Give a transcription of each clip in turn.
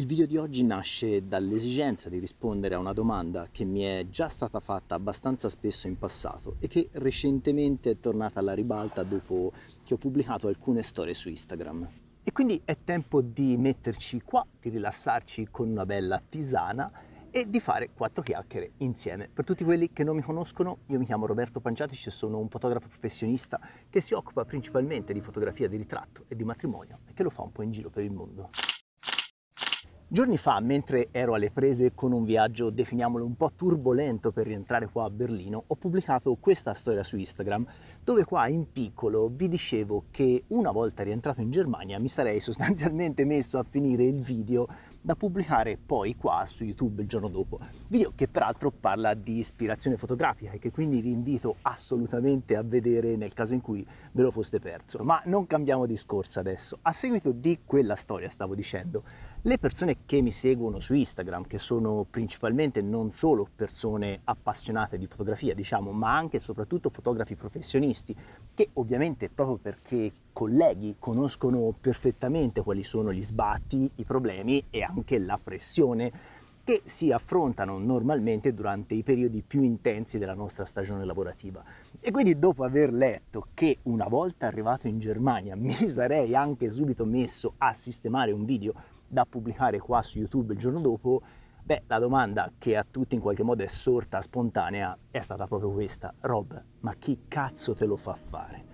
Il video di oggi nasce dall'esigenza di rispondere a una domanda che mi è già stata fatta abbastanza spesso in passato e che recentemente è tornata alla ribalta dopo che ho pubblicato alcune storie su Instagram. E quindi è tempo di metterci qua, di rilassarci con una bella tisana e di fare quattro chiacchiere insieme. Per tutti quelli che non mi conoscono, io mi chiamo Roberto Panciatici e sono un fotografo professionista che si occupa principalmente di fotografia di ritratto e di matrimonio e che lo fa un po' in giro per il mondo. Giorni fa, mentre ero alle prese con un viaggio, definiamolo un po' turbolento per rientrare qua a Berlino, ho pubblicato questa storia su Instagram, dove qua in piccolo vi dicevo che una volta rientrato in Germania mi sarei sostanzialmente messo a finire il video da pubblicare poi qua su YouTube il giorno dopo. Video che peraltro parla di ispirazione fotografica e che quindi vi invito assolutamente a vedere nel caso in cui ve lo foste perso. Ma non cambiamo discorso adesso. A seguito di quella storia, stavo dicendo, le persone che mi seguono su Instagram, che sono principalmente non solo persone appassionate di fotografia, diciamo, ma anche e soprattutto fotografi professionisti, che ovviamente proprio perché colleghi conoscono perfettamente quali sono gli sbatti, i problemi e anche la pressione che si affrontano normalmente durante i periodi più intensi della nostra stagione lavorativa. E quindi dopo aver letto che una volta arrivato in Germania mi sarei anche subito messo a sistemare un video da pubblicare qua su YouTube il giorno dopo, beh, la domanda che a tutti in qualche modo è sorta spontanea è stata proprio questa. Rob, ma chi cazzo te lo fa fare?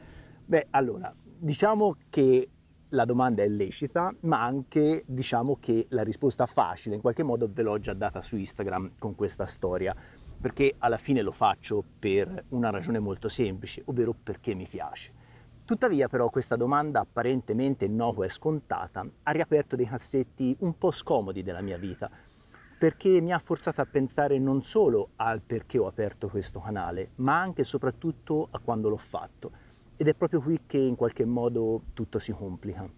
Beh, allora, diciamo che la domanda è lecita, ma anche diciamo che la risposta facile in qualche modo ve l'ho già data su Instagram con questa storia, perché alla fine lo faccio per una ragione molto semplice, ovvero perché mi piace. Tuttavia però questa domanda apparentemente innocua e scontata ha riaperto dei cassetti un po' scomodi della mia vita perché mi ha forzato a pensare non solo al perché ho aperto questo canale ma anche e soprattutto a quando l'ho fatto ed è proprio qui che in qualche modo tutto si complica.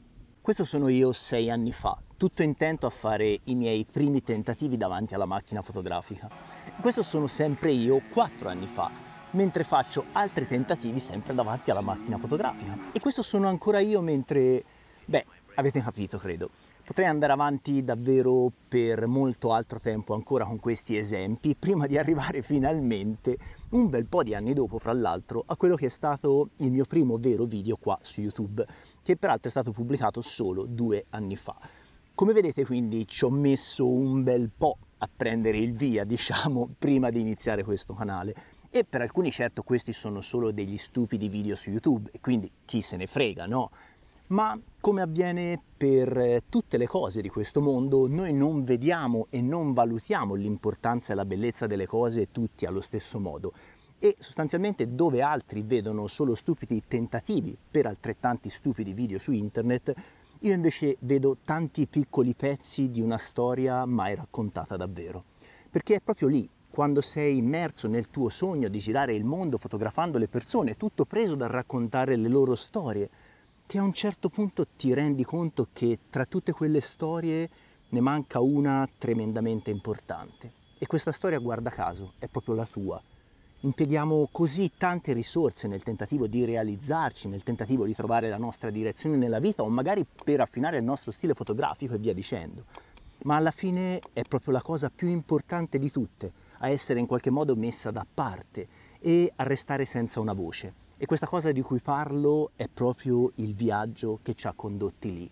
Questo sono io sei anni fa, tutto intento a fare i miei primi tentativi davanti alla macchina fotografica. Questo sono sempre io quattro anni fa, mentre faccio altri tentativi sempre davanti alla macchina fotografica. E questo sono ancora io mentre... beh, avete capito credo. Potrei andare avanti davvero per molto altro tempo ancora con questi esempi, prima di arrivare finalmente, un bel po' di anni dopo fra l'altro, a quello che è stato il mio primo vero video qua su YouTube, che peraltro è stato pubblicato solo due anni fa. Come vedete quindi ci ho messo un bel po' a prendere il via, diciamo, prima di iniziare questo canale e per alcuni certo questi sono solo degli stupidi video su YouTube e quindi chi se ne frega, no? Ma come avviene per eh, tutte le cose di questo mondo, noi non vediamo e non valutiamo l'importanza e la bellezza delle cose tutti allo stesso modo e sostanzialmente dove altri vedono solo stupidi tentativi per altrettanti stupidi video su internet, io invece vedo tanti piccoli pezzi di una storia mai raccontata davvero, perché è proprio lì quando sei immerso nel tuo sogno di girare il mondo fotografando le persone, tutto preso dal raccontare le loro storie, che a un certo punto ti rendi conto che tra tutte quelle storie ne manca una tremendamente importante. E questa storia, guarda caso, è proprio la tua. Impieghiamo così tante risorse nel tentativo di realizzarci, nel tentativo di trovare la nostra direzione nella vita o magari per affinare il nostro stile fotografico e via dicendo. Ma alla fine è proprio la cosa più importante di tutte, a essere in qualche modo messa da parte e a restare senza una voce. E questa cosa di cui parlo è proprio il viaggio che ci ha condotti lì.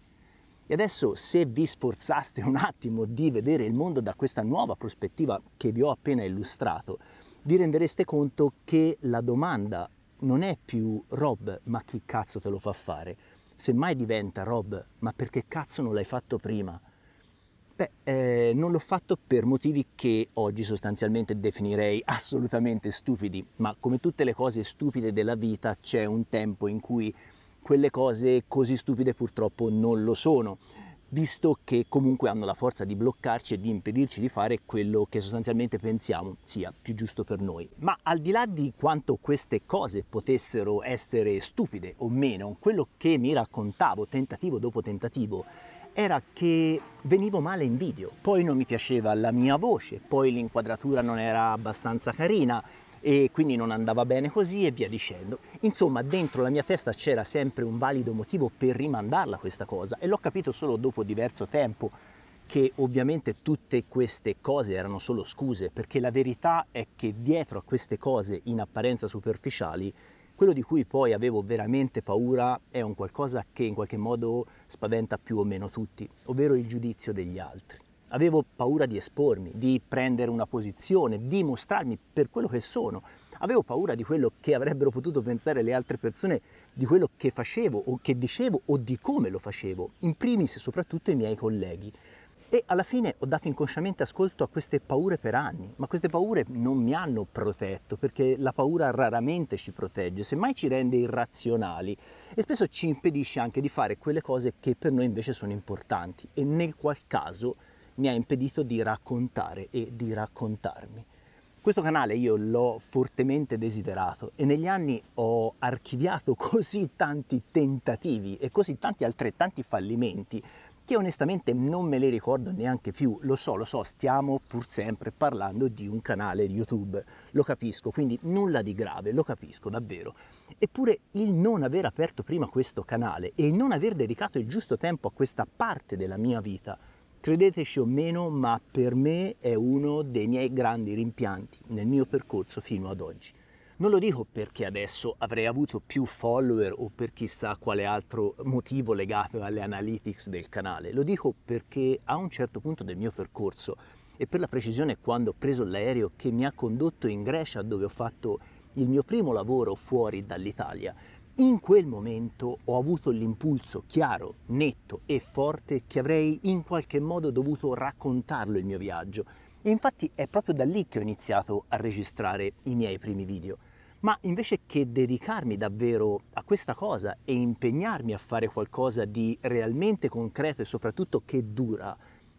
E adesso se vi sforzaste un attimo di vedere il mondo da questa nuova prospettiva che vi ho appena illustrato, vi rendereste conto che la domanda non è più Rob, ma chi cazzo te lo fa fare? Semmai diventa Rob, ma perché cazzo non l'hai fatto prima? Beh, eh, non l'ho fatto per motivi che oggi sostanzialmente definirei assolutamente stupidi, ma come tutte le cose stupide della vita c'è un tempo in cui quelle cose così stupide purtroppo non lo sono, visto che comunque hanno la forza di bloccarci e di impedirci di fare quello che sostanzialmente pensiamo sia più giusto per noi. Ma al di là di quanto queste cose potessero essere stupide o meno, quello che mi raccontavo tentativo dopo tentativo era che venivo male in video, poi non mi piaceva la mia voce, poi l'inquadratura non era abbastanza carina e quindi non andava bene così e via dicendo. Insomma, dentro la mia testa c'era sempre un valido motivo per rimandarla questa cosa e l'ho capito solo dopo diverso tempo che ovviamente tutte queste cose erano solo scuse, perché la verità è che dietro a queste cose in apparenza superficiali quello di cui poi avevo veramente paura è un qualcosa che in qualche modo spaventa più o meno tutti, ovvero il giudizio degli altri. Avevo paura di espormi, di prendere una posizione, di mostrarmi per quello che sono. Avevo paura di quello che avrebbero potuto pensare le altre persone, di quello che facevo o che dicevo o di come lo facevo, in primis soprattutto i miei colleghi. E alla fine ho dato inconsciamente ascolto a queste paure per anni, ma queste paure non mi hanno protetto perché la paura raramente ci protegge, semmai ci rende irrazionali e spesso ci impedisce anche di fare quelle cose che per noi invece sono importanti e nel qual caso mi ha impedito di raccontare e di raccontarmi. Questo canale io l'ho fortemente desiderato e negli anni ho archiviato così tanti tentativi e così tanti altrettanti fallimenti che onestamente non me li ricordo neanche più, lo so, lo so, stiamo pur sempre parlando di un canale di YouTube, lo capisco, quindi nulla di grave, lo capisco davvero. Eppure il non aver aperto prima questo canale e il non aver dedicato il giusto tempo a questa parte della mia vita Credeteci o meno, ma per me è uno dei miei grandi rimpianti nel mio percorso fino ad oggi. Non lo dico perché adesso avrei avuto più follower o per chissà quale altro motivo legato alle analytics del canale, lo dico perché a un certo punto del mio percorso, e per la precisione quando ho preso l'aereo che mi ha condotto in Grecia dove ho fatto il mio primo lavoro fuori dall'Italia, in quel momento ho avuto l'impulso chiaro, netto e forte che avrei in qualche modo dovuto raccontarlo il mio viaggio e infatti è proprio da lì che ho iniziato a registrare i miei primi video. Ma invece che dedicarmi davvero a questa cosa e impegnarmi a fare qualcosa di realmente concreto e soprattutto che dura,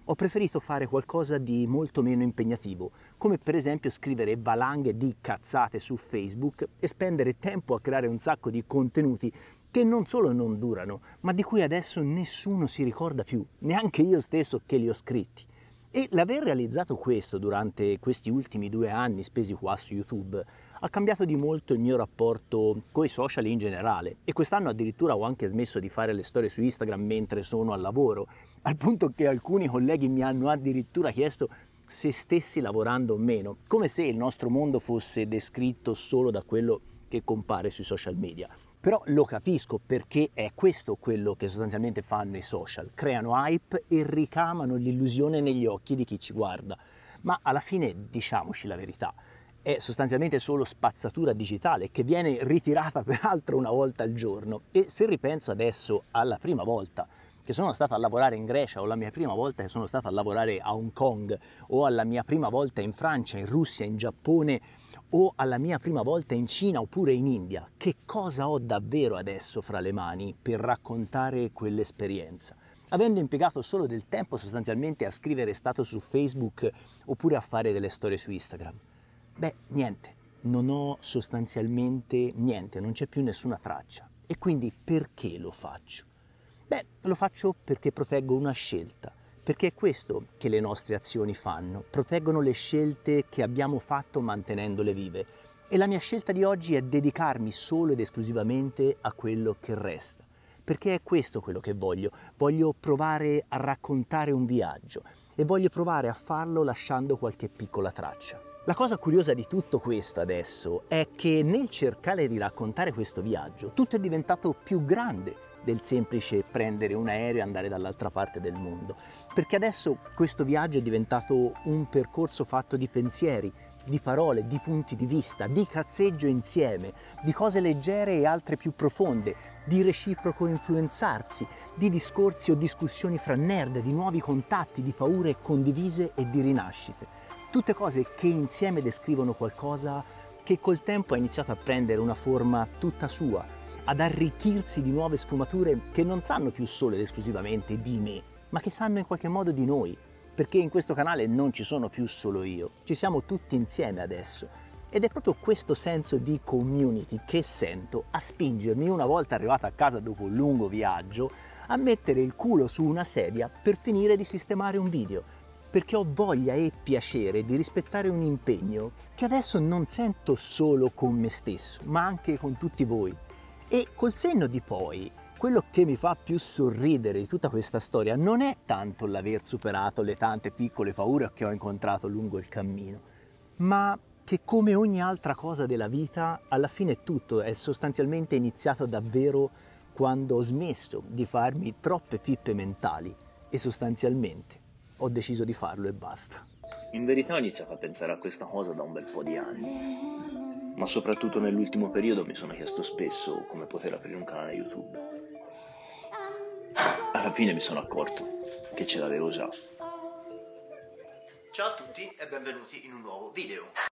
ho preferito fare qualcosa di molto meno impegnativo, come per esempio scrivere valanghe di cazzate su Facebook e spendere tempo a creare un sacco di contenuti che non solo non durano, ma di cui adesso nessuno si ricorda più, neanche io stesso che li ho scritti. E l'aver realizzato questo durante questi ultimi due anni spesi qua su YouTube ha cambiato di molto il mio rapporto coi social in generale e quest'anno addirittura ho anche smesso di fare le storie su Instagram mentre sono al lavoro al punto che alcuni colleghi mi hanno addirittura chiesto se stessi lavorando o meno, come se il nostro mondo fosse descritto solo da quello che compare sui social media. Però lo capisco perché è questo quello che sostanzialmente fanno i social, creano hype e ricamano l'illusione negli occhi di chi ci guarda. Ma alla fine diciamoci la verità, è sostanzialmente solo spazzatura digitale che viene ritirata peraltro una volta al giorno e se ripenso adesso alla prima volta che sono stato a lavorare in Grecia o la mia prima volta che sono stato a lavorare a Hong Kong o alla mia prima volta in Francia, in Russia, in Giappone o alla mia prima volta in Cina oppure in India, che cosa ho davvero adesso fra le mani per raccontare quell'esperienza? Avendo impiegato solo del tempo sostanzialmente a scrivere stato su Facebook oppure a fare delle storie su Instagram. Beh, niente, non ho sostanzialmente niente, non c'è più nessuna traccia. E quindi perché lo faccio? Beh, lo faccio perché proteggo una scelta, perché è questo che le nostre azioni fanno, proteggono le scelte che abbiamo fatto mantenendole vive. E la mia scelta di oggi è dedicarmi solo ed esclusivamente a quello che resta, perché è questo quello che voglio. Voglio provare a raccontare un viaggio e voglio provare a farlo lasciando qualche piccola traccia. La cosa curiosa di tutto questo adesso è che nel cercare di raccontare questo viaggio tutto è diventato più grande del semplice prendere un aereo e andare dall'altra parte del mondo, perché adesso questo viaggio è diventato un percorso fatto di pensieri, di parole, di punti di vista, di cazzeggio insieme, di cose leggere e altre più profonde, di reciproco influenzarsi, di discorsi o discussioni fra nerd, di nuovi contatti, di paure condivise e di rinascite. Tutte cose che insieme descrivono qualcosa che col tempo ha iniziato a prendere una forma tutta sua, ad arricchirsi di nuove sfumature che non sanno più solo ed esclusivamente di me, ma che sanno in qualche modo di noi, perché in questo canale non ci sono più solo io, ci siamo tutti insieme adesso. Ed è proprio questo senso di community che sento a spingermi, una volta arrivata a casa dopo un lungo viaggio, a mettere il culo su una sedia per finire di sistemare un video, perché ho voglia e piacere di rispettare un impegno che adesso non sento solo con me stesso, ma anche con tutti voi. E col senno di poi, quello che mi fa più sorridere di tutta questa storia non è tanto l'aver superato le tante piccole paure che ho incontrato lungo il cammino, ma che come ogni altra cosa della vita, alla fine tutto è sostanzialmente iniziato davvero quando ho smesso di farmi troppe pippe mentali e sostanzialmente ho deciso di farlo e basta. In verità ho iniziato a pensare a questa cosa da un bel po' di anni ma soprattutto nell'ultimo periodo mi sono chiesto spesso come poter aprire un canale YouTube. Alla fine mi sono accorto che ce l'avevo già. Ciao a tutti e benvenuti in un nuovo video.